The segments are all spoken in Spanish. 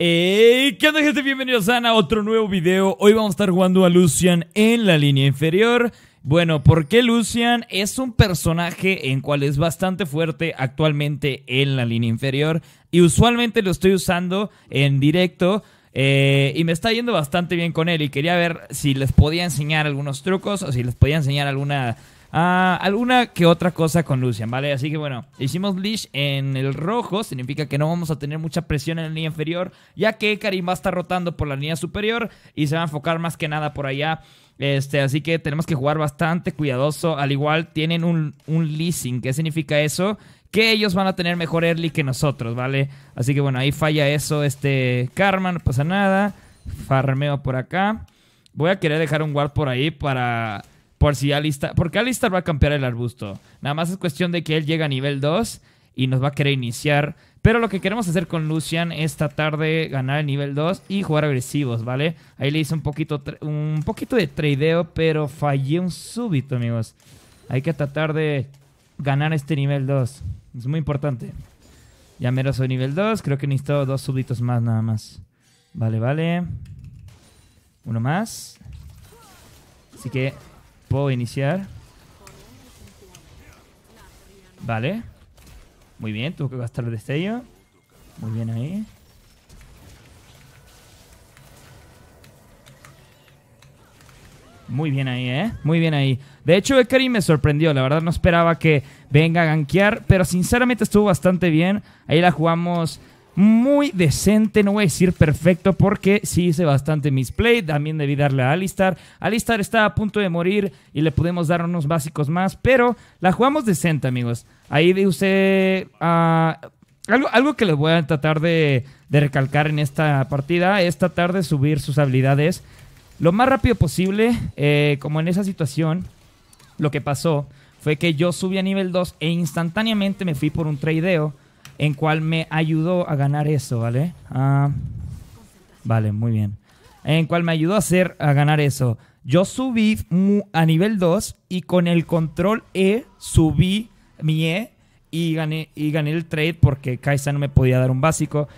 Hey, ¿qué onda gente? Bienvenidos a otro nuevo video. Hoy vamos a estar jugando a Lucian en la línea inferior. Bueno, porque Lucian es un personaje en cual es bastante fuerte actualmente en la línea inferior. Y usualmente lo estoy usando en directo. Eh, y me está yendo bastante bien con él. Y quería ver si les podía enseñar algunos trucos o si les podía enseñar alguna Ah, alguna que otra cosa con Lucian, ¿vale? Así que bueno, hicimos Leash en el rojo, significa que no vamos a tener mucha presión en la línea inferior, ya que Karim va a estar rotando por la línea superior y se va a enfocar más que nada por allá. Este, así que tenemos que jugar bastante cuidadoso. Al igual tienen un, un leasing. ¿Qué significa eso? Que ellos van a tener mejor early que nosotros, ¿vale? Así que bueno, ahí falla eso. Este Karma, no pasa nada. Farmeo por acá. Voy a querer dejar un guard por ahí para por si Alistar, porque Alistar va a campear el arbusto. Nada más es cuestión de que él llegue a nivel 2 y nos va a querer iniciar. Pero lo que queremos hacer con Lucian es tratar de ganar el nivel 2 y jugar agresivos, ¿vale? Ahí le hice un poquito, un poquito de tradeo, pero fallé un súbito, amigos. Hay que tratar de ganar este nivel 2. Es muy importante. Ya menos soy nivel 2. Creo que necesito dos súbitos más nada más. Vale, vale. Uno más. Así que ¿Puedo iniciar? Vale. Muy bien, tuvo que gastar el destello. Muy bien ahí. Muy bien ahí, ¿eh? Muy bien ahí. De hecho, Ekari me sorprendió. La verdad no esperaba que venga a gankear, pero sinceramente estuvo bastante bien. Ahí la jugamos muy decente, no voy a decir perfecto porque sí hice bastante misplay, también debí darle a Alistar. Alistar está a punto de morir y le pudimos dar unos básicos más, pero la jugamos decente, amigos. Ahí dice... Ah, algo, algo que les voy a tratar de, de recalcar en esta partida es tratar de subir sus habilidades lo más rápido posible, eh, como en esa situación, lo que pasó fue que yo subí a nivel 2 e instantáneamente me fui por un tradeo en cual me ayudó a ganar eso, ¿vale? Ah, vale, muy bien. En cual me ayudó a hacer, a ganar eso. Yo subí a nivel 2 y con el control E subí mi E y gané, y gané el trade porque Kaisa no me podía dar un básico.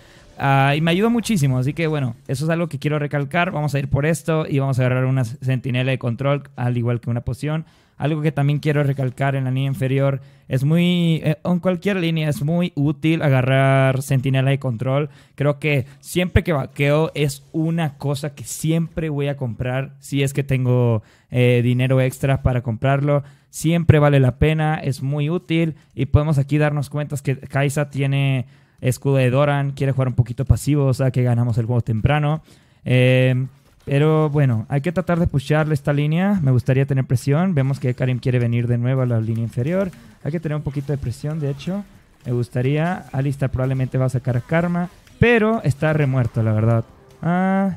Ah, y me ayuda muchísimo, así que bueno, eso es algo que quiero recalcar. Vamos a ir por esto y vamos a agarrar una sentinela de control, al igual que una poción. Algo que también quiero recalcar en la línea inferior, es muy, eh, en cualquier línea es muy útil agarrar sentinela de control. Creo que siempre que vaqueo es una cosa que siempre voy a comprar si es que tengo eh, dinero extra para comprarlo. Siempre vale la pena, es muy útil y podemos aquí darnos cuenta que Kaisa tiene Escudo de Doran quiere jugar un poquito pasivo, o sea que ganamos el juego temprano. Eh, pero bueno, hay que tratar de pusharle esta línea. Me gustaría tener presión. Vemos que Karim quiere venir de nuevo a la línea inferior. Hay que tener un poquito de presión, de hecho. Me gustaría. Alistar probablemente va a sacar a Karma. Pero está remuerto, la verdad. Ah,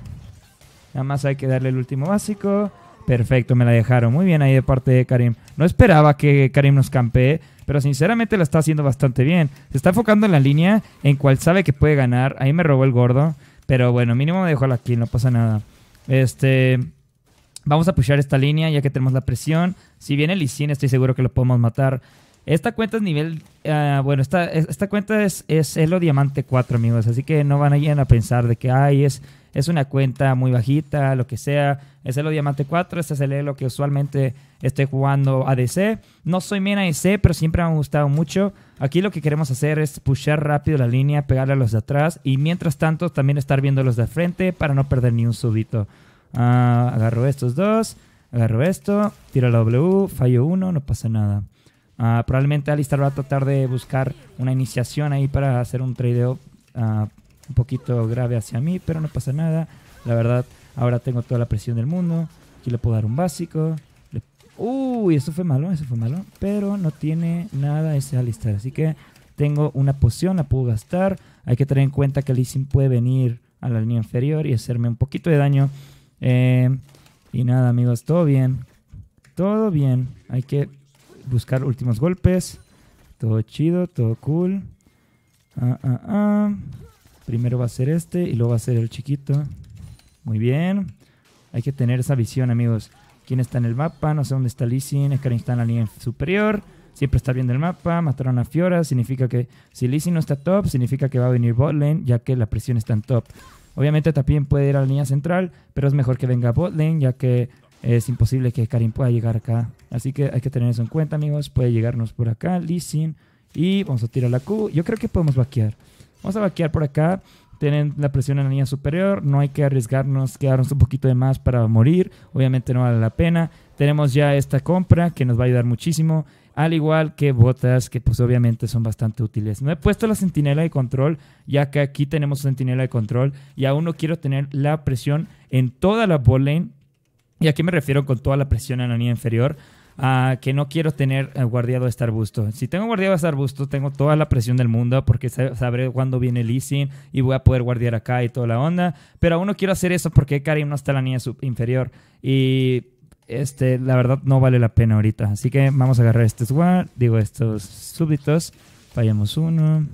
nada más hay que darle el último básico. Perfecto, me la dejaron. Muy bien ahí de parte de Karim. No esperaba que Karim nos campee, pero sinceramente la está haciendo bastante bien. Se está enfocando en la línea en cual sabe que puede ganar. Ahí me robó el gordo, pero bueno, mínimo me dejó la kill, no pasa nada. Este, vamos a pushar esta línea ya que tenemos la presión. Si viene Sin, estoy seguro que lo podemos matar. Esta cuenta es nivel. Ah, bueno, esta, esta cuenta es, es Elo Diamante 4, amigos. Así que no van a, ir a pensar de que, ay, es es una cuenta muy bajita, lo que sea. Es el Diamante 4, este es el lo que usualmente estoy jugando ADC. No soy bien ADC, pero siempre me ha gustado mucho. Aquí lo que queremos hacer es pushar rápido la línea, pegarle a los de atrás y mientras tanto también estar viendo los de frente para no perder ni un subito. Ah, agarro estos dos, agarro esto, tiro la W, fallo uno, no pasa nada. Ah, probablemente Alistar va a tratar de buscar una iniciación ahí para hacer un tradeo ah, un poquito grave hacia mí, pero no pasa nada. La verdad, ahora tengo toda la presión del mundo. Aquí le puedo dar un básico. Uy, eso fue malo, eso fue malo. Pero no tiene nada ese alistar. Así que tengo una poción, la puedo gastar. Hay que tener en cuenta que el puede venir a la línea inferior y hacerme un poquito de daño. Eh, y nada, amigos, todo bien. Todo bien. Hay que buscar últimos golpes. Todo chido, todo cool. Ah, ah, ah. Primero va a ser este y luego va a ser el chiquito. Muy bien. Hay que tener esa visión, amigos. ¿Quién está en el mapa? No sé dónde está Lissin. que está en la línea superior. Siempre está viendo el mapa. Mataron a Fiora. Significa que si Lissin no está top, significa que va a venir botlane, ya que la presión está en top. Obviamente también puede ir a la línea central, pero es mejor que venga botlane, ya que es imposible que Karim pueda llegar acá. Así que hay que tener eso en cuenta, amigos. Puede llegarnos por acá, Lissin. Y vamos a tirar la Q. Yo creo que podemos vaquear. Vamos a vaquear por acá. Tienen la presión en la línea superior. No hay que arriesgarnos, quedarnos un poquito de más para morir. Obviamente no vale la pena. Tenemos ya esta compra que nos va a ayudar muchísimo. Al igual que botas que pues obviamente son bastante útiles. No he puesto la sentinela de control ya que aquí tenemos sentinela de control y aún no quiero tener la presión en toda la ball ¿Y a qué me refiero con toda la presión en la línea inferior? que no quiero tener eh, guardiado este arbusto. Si tengo guardiado este arbusto, tengo toda la presión del mundo porque sabré cuándo viene el leasing y voy a poder guardiar acá y toda la onda. Pero aún no quiero hacer eso porque Karim no está en la línea inferior. Y este, la verdad no vale la pena ahorita. Así que vamos a agarrar este guard, digo, estos súbditos. Fallamos uno.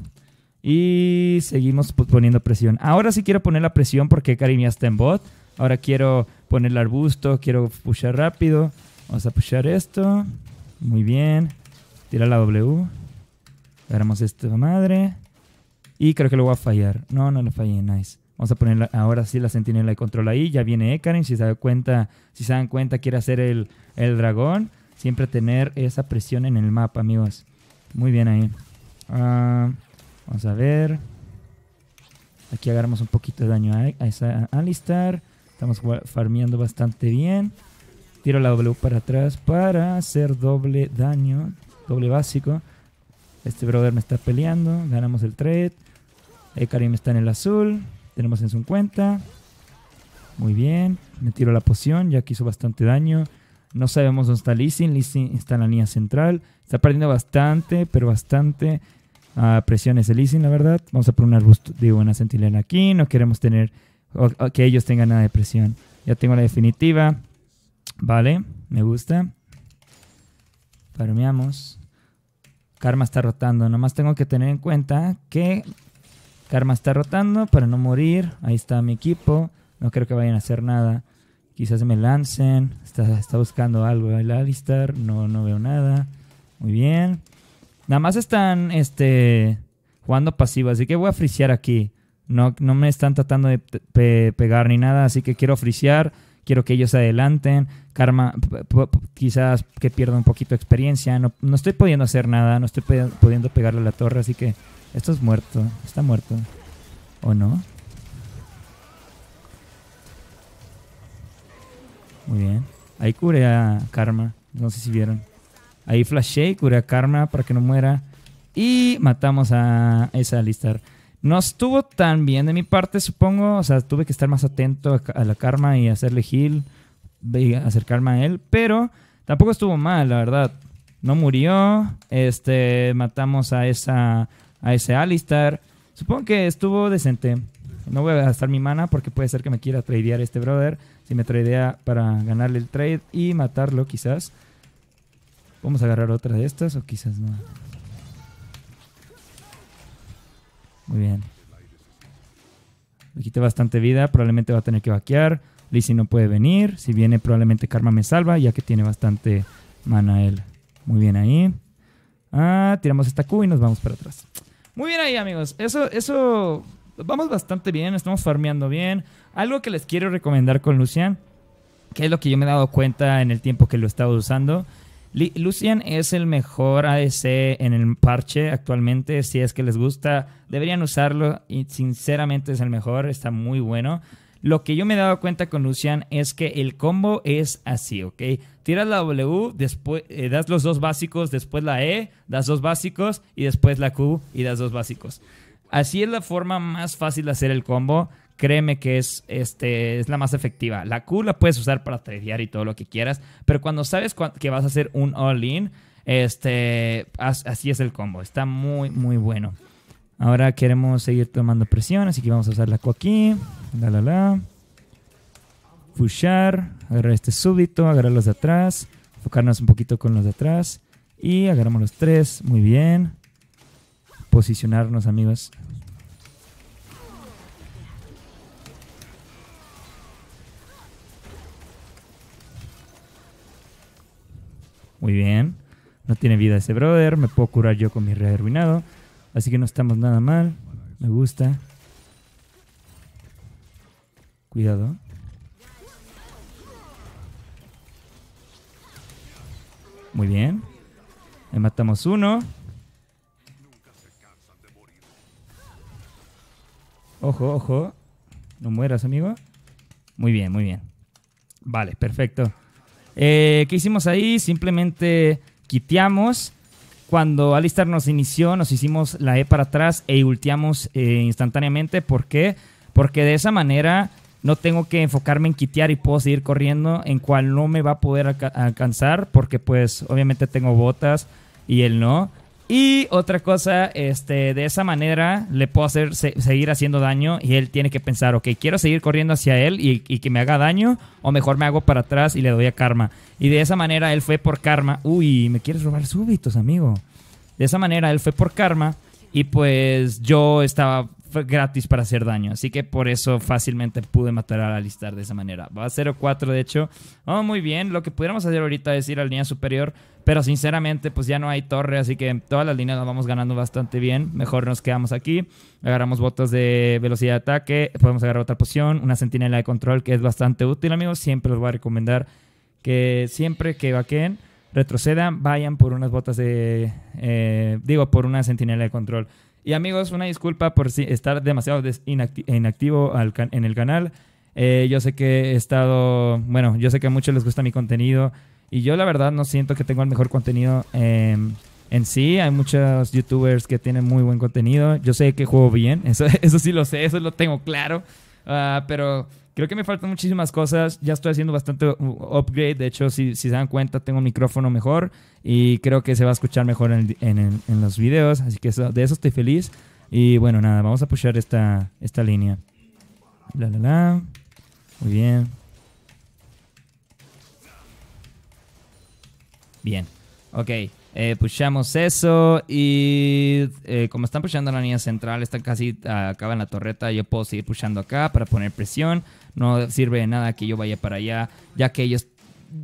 Y seguimos poniendo presión. Ahora sí quiero poner la presión porque Karim ya está en bot. Ahora quiero poner el arbusto, quiero pushar rápido. Vamos a pushar esto. Muy bien. tira la W. Agarramos esta madre. Y creo que lo voy a fallar. No, no le fallé. Nice. Vamos a poner ahora sí la sentinela de control ahí. Ya viene Ekaren, Si se dan cuenta, si se dan cuenta quiere hacer el, dragón. Siempre tener esa presión en el mapa, amigos. Muy bien ahí. Ah, vamos a ver. Aquí agarramos un poquito de daño a, a a Alistar. Estamos farmeando bastante bien. Tiro la W para atrás para hacer doble daño, doble básico. Este brother me está peleando, ganamos el trade. Karim está en el azul, tenemos en su cuenta. Muy bien, me tiro la poción, ya que hizo bastante daño. No sabemos dónde está Lissing, Lissing está en la línea central. Está perdiendo bastante, pero bastante ah, presiones el Lissing, la verdad. Vamos a poner un arbusto, de una centilena aquí. No queremos tener que ellos tengan nada de presión. Ya tengo la definitiva. Vale, me gusta. Farmeamos. Karma está rotando. Nomás tengo que tener en cuenta que Karma está rotando para no morir. Ahí está mi equipo. No creo que vayan a hacer nada. Quizás me lancen. Está, buscando algo el Alistar. No, no veo nada. Muy bien. Nada más están este, jugando pasivo. Así que voy a frisear aquí. No, no me están tratando de pegar ni nada. Así que quiero frisear quiero que ellos se adelanten, karma, quizás que pierda un poquito de experiencia, no, estoy pudiendo hacer nada, no estoy pudiendo pegarle a la torre, así que esto es muerto, está muerto, ¿o no? Muy bien, ahí cura a karma, no sé si vieron. Ahí flashé y a karma para que no muera. Y matamos a esa Alistar. No estuvo tan bien de mi parte, supongo. O sea, tuve que estar más atento a la karma y hacerle heal, y acercarme a él. Pero tampoco estuvo mal, la verdad. No murió. Este, matamos a esa, a ese Alistar. Supongo que estuvo decente. No voy a gastar mi mana porque puede ser que me quiera tradear este brother. Si me tradea para ganarle el trade y matarlo, quizás. Vamos a agarrar otra de estas o quizás no. Muy bien. Le quité bastante vida. Probablemente va a tener que vaquear. Lizzie no puede venir. Si viene, probablemente Karma me salva, ya que tiene bastante mana él. Muy bien ahí. Ah, tiramos esta Q y nos vamos para atrás. Muy bien ahí, amigos. Eso, eso. Vamos bastante bien. Estamos farmeando bien. Algo que les quiero recomendar con Lucian, que es lo que yo me he dado cuenta en el tiempo que lo he estado usando, Lucian es el mejor ADC en el parche actualmente. Si es que les gusta, deberían usarlo. Y sinceramente es el mejor, está muy bueno. Lo que yo me he dado cuenta con Lucian es que el combo es así, ¿ok? Tiras la W, después eh, das los dos básicos, después la E, das dos básicos y después la Q y das dos básicos. Así es la forma más fácil de hacer el combo créeme que es, este, es la más efectiva. La Q la puedes usar para tradear y todo lo que quieras, pero cuando sabes que vas a hacer un all-in, este, así es el combo. Está muy, muy bueno. Ahora queremos seguir tomando presión, así que vamos a usar la Q aquí. La, la, la. Pushar, agarrar este súbito, agarrar los de atrás, enfocarnos un poquito con los de atrás. Y agarramos los tres, muy bien. Posicionarnos, amigos. Muy bien. No tiene vida ese brother. Me puedo curar yo con mi arruinado. Así que no estamos nada mal. Me gusta. Cuidado. Muy bien. Le matamos uno. Ojo, ojo. No mueras, amigo. Muy bien, muy bien. Vale, perfecto. Eh, ¿Qué hicimos ahí? Simplemente quiteamos. Cuando Alistar nos inició, nos hicimos la E para atrás e ulteamos eh, instantáneamente. ¿Por qué? Porque de esa manera no tengo que enfocarme en quitear y puedo seguir corriendo, en cual no me va a poder alcanzar, porque pues obviamente tengo botas y él no. Y otra cosa, este, de esa manera le puedo hacer seguir haciendo daño y él tiene que pensar, ok, quiero seguir corriendo hacia él y, y, que me haga daño o mejor me hago para atrás y le doy a karma. Y de esa manera él fue por karma. Uy, me quieres robar súbitos, amigo. De esa manera él fue por karma y pues yo estaba gratis para hacer daño. Así que por eso fácilmente pude matar a Alistar de esa manera. Va a 0-4, de hecho. Oh, muy bien. Lo que pudiéramos hacer ahorita es ir a la línea superior. Pero sinceramente, pues ya no hay torre. Así que todas las líneas las vamos ganando bastante bien. Mejor nos quedamos aquí. Agarramos botas de velocidad de ataque. Podemos agarrar otra poción. Una sentinela de control que es bastante útil, amigos. Siempre les voy a recomendar que siempre que vaquen, retrocedan, vayan por unas botas de. Eh, digo, por una sentinela de control. Y amigos, una disculpa por estar demasiado inactivo en el canal. Eh, yo sé que he estado, bueno, yo sé que a muchos les gusta mi contenido y yo la verdad no siento que tengo el mejor contenido em, en sí. Hay muchos youtubers que tienen muy buen contenido. Yo sé que juego bien, eso, eso sí lo sé, eso lo tengo claro. Ah, pero creo que me faltan muchísimas cosas. Ya estoy haciendo bastante upgrade. De hecho, si, se dan cuenta, tengo un micrófono mejor y creo que se va a escuchar mejor en, los videos. Así que eso, de eso estoy feliz. Y bueno, nada, vamos a pushar esta, esta línea. La, la, la. Muy bien. Bien. Ok. Eh, pushamos eso y eh, como están pushando la línea central, están casi ah, Acaban en la torreta, yo puedo seguir pushando acá para poner presión. No sirve de nada que yo vaya para allá, ya que ellos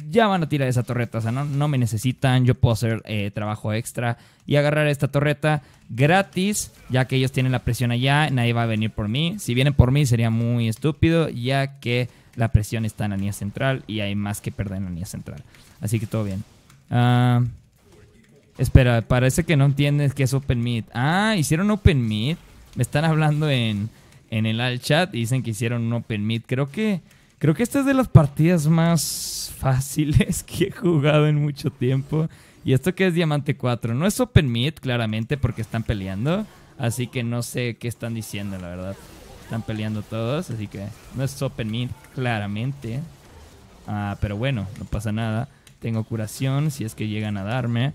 ya van a tirar esa torreta, o sea, no, me necesitan, yo puedo hacer eh, trabajo extra y agarrar esta torreta gratis, ya que ellos tienen la presión allá, nadie va a venir por mí. Si vienen por mí sería muy estúpido, ya que la presión está en la línea central y hay más que perder en la línea central. Así que todo bien. Ah... Espera, parece que no entiendes que es Open Meet. Ah, hicieron Open Meet. Me están hablando en, en el al chat y dicen que hicieron un Open Meet. Creo que, creo que esta es de las partidas más fáciles que he jugado en mucho tiempo. Y esto que es Diamante 4. No es Open Meet, claramente, porque están peleando. Así que no sé qué están diciendo, la verdad. Están peleando todos, así que no es Open Meet, claramente. Ah, pero bueno, no pasa nada. Tengo curación si es que llegan a darme.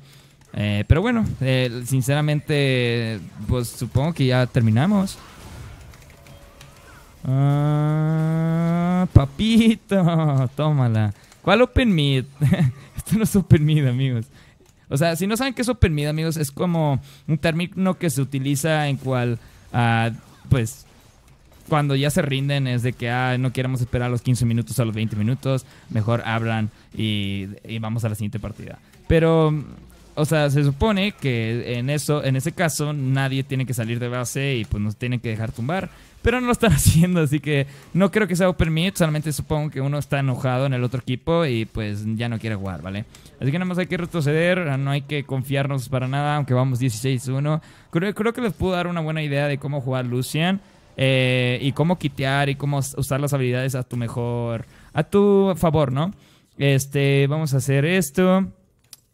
Eh, pero bueno, eh, sinceramente, pues supongo que ya terminamos. Ah, papito, tómala. ¿Cuál Open Meet? Esto no es Open Meet, amigos. O sea, si no saben qué es Open Meet, amigos, es como un término que se utiliza en cual, ah, pues, cuando ya se rinden es de que ah, no queremos esperar los 15 minutos a los 20 minutos, mejor hablan y vamos a la siguiente partida. Pero o sea, se supone que en eso, en ese caso, nadie tiene que salir de base y pues nos tienen que dejar tumbar. Pero no lo están haciendo, así que no creo que sea open meet. Solamente supongo que uno está enojado en el otro equipo y pues ya no quiere jugar, ¿vale? Así que nada más hay que retroceder, no hay que confiarnos para nada, aunque vamos 16-1. Creo, creo que les pudo dar una buena idea de cómo jugar Lucian. Eh, y cómo quitear y cómo usar las habilidades a tu mejor, a tu favor, ¿no? Este, vamos a hacer esto.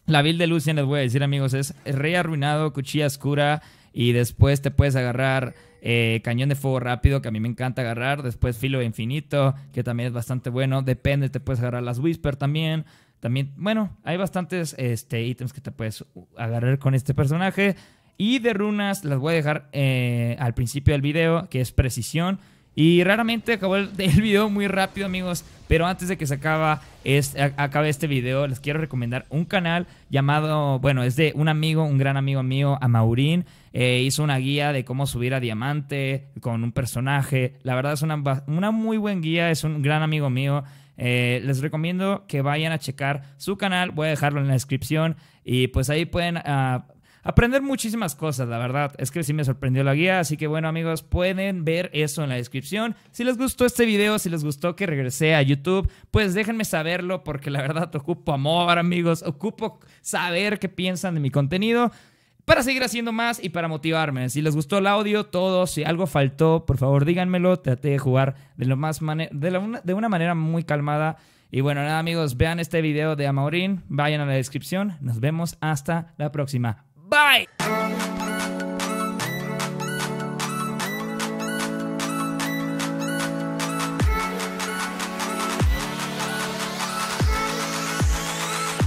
La build de Lucian, les voy a decir, amigos, es rey arruinado, cuchilla oscura y después te puedes agarrar eh, cañón de fuego rápido, que a mí me encanta agarrar, después filo infinito, que también es bastante bueno, depende, te puedes agarrar las Whisper también. También, bueno, hay bastantes este, ítems que te puedes agarrar con este personaje. Y de runas las voy a dejar eh, al principio del video, que es precisión. Y raramente acabó el, video muy rápido, amigos. Pero antes de que se acaba este, acabe este video, les quiero recomendar un canal llamado, bueno, es de un amigo, un gran amigo mío, Amaurín. Eh, hizo una guía de cómo subir a diamante con un personaje. La verdad es una, una muy buen guía, es un gran amigo mío. Eh, les recomiendo que vayan a checar su canal, voy a dejarlo en la descripción y pues ahí pueden ah, aprender muchísimas cosas, la verdad. Es que sí me sorprendió la guía, así que bueno amigos, pueden ver eso en la descripción. Si les gustó este video, si les gustó que regresé a YouTube, pues déjenme saberlo porque la verdad ocupo amor amigos, ocupo saber qué piensan de mi contenido para seguir haciendo más y para motivarme. Si les gustó el audio, todo, si algo faltó, por favor díganmelo. Traté de jugar de, lo más de, una, de una manera muy calmada. Y bueno, nada amigos, vean este video de Amaurín, vayan a la descripción. Nos vemos hasta la próxima. Bye.